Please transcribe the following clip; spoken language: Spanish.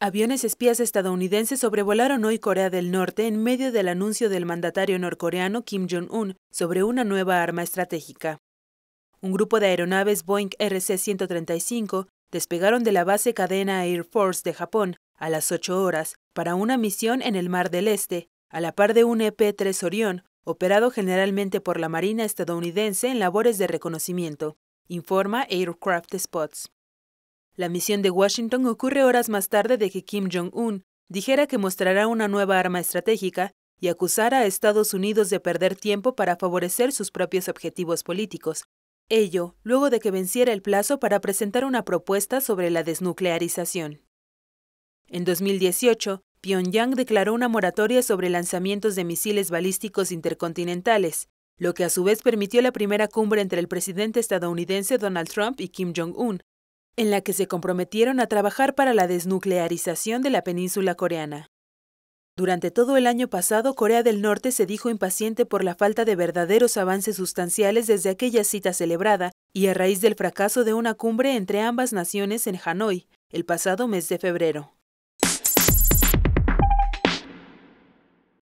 Aviones espías estadounidenses sobrevolaron hoy Corea del Norte en medio del anuncio del mandatario norcoreano Kim Jong-un sobre una nueva arma estratégica. Un grupo de aeronaves Boeing RC-135 despegaron de la base Cadena Air Force de Japón a las 8 horas para una misión en el Mar del Este, a la par de un EP-3 Orion, operado generalmente por la Marina estadounidense en labores de reconocimiento, informa Aircraft Spots. La misión de Washington ocurre horas más tarde de que Kim Jong-un dijera que mostrará una nueva arma estratégica y acusara a Estados Unidos de perder tiempo para favorecer sus propios objetivos políticos, ello luego de que venciera el plazo para presentar una propuesta sobre la desnuclearización. En 2018, Pyongyang declaró una moratoria sobre lanzamientos de misiles balísticos intercontinentales, lo que a su vez permitió la primera cumbre entre el presidente estadounidense Donald Trump y Kim Jong-un, en la que se comprometieron a trabajar para la desnuclearización de la península coreana. Durante todo el año pasado, Corea del Norte se dijo impaciente por la falta de verdaderos avances sustanciales desde aquella cita celebrada y a raíz del fracaso de una cumbre entre ambas naciones en Hanoi el pasado mes de febrero.